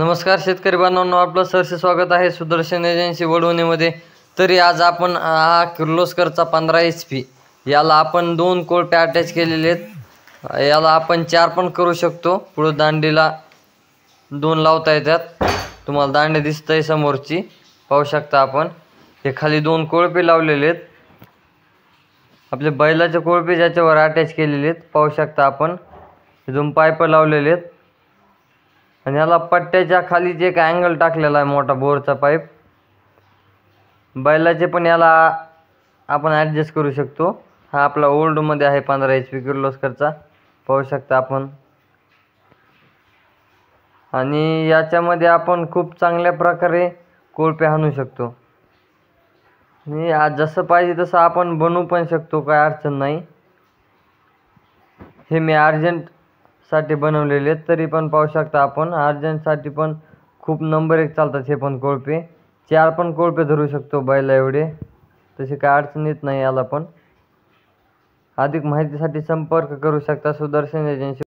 नमस्कार शेतकरी बांधवांनो आपलं सरसे स्वागत आहे सुदर्शन एजन्सी वडवणीमध्ये तरी आज आपण हा किर्लोस्करचा पंधरा एच पी याला आपण दोन कोळपे अटॅच केलेले आहेत याला आपण चार पण करू शकतो पुढं दांडीला दोन लावता येतात तुम्हाला दांडी दिसत आहे समोरची पाहू शकता आपण हे खाली दोन कोळपे लावलेले आहेत आपले बैलाचे कोळपे ज्याच्यावर अटॅच केलेले आहेत पाहू शकता आपण इथून पायपं लावलेले आहेत आणि याला पट्ट्याच्या खाली जे एक अँगल टाकलेला आहे मोठा बोरचा पाईप बैलाचे पण याला आपण ॲडजस्ट करू शकतो हा आपला ओल्डमध्ये आहे पंधरा एच पी किर्लोस्करचा पाहू शकता आपण आणि याच्यामध्ये आपण खूप चांगल्या प्रकारे कोळपे आणू शकतो आणि जसं पाहिजे तसं आपण बनवू पण शकतो काय अडचण नाही हे मी अर्जंट साठी बनवलेले तरी पण पाहू शकता आपण अर्जंटसाठी पण खूप नंबर एक चालतात हे पण कोळपे चार पण कोळपे धरू शकतो बैला एवढे तसे काय अडचण येत नाही याला पण अधिक माहितीसाठी संपर्क करू शकता सुदर्शन एजन्सी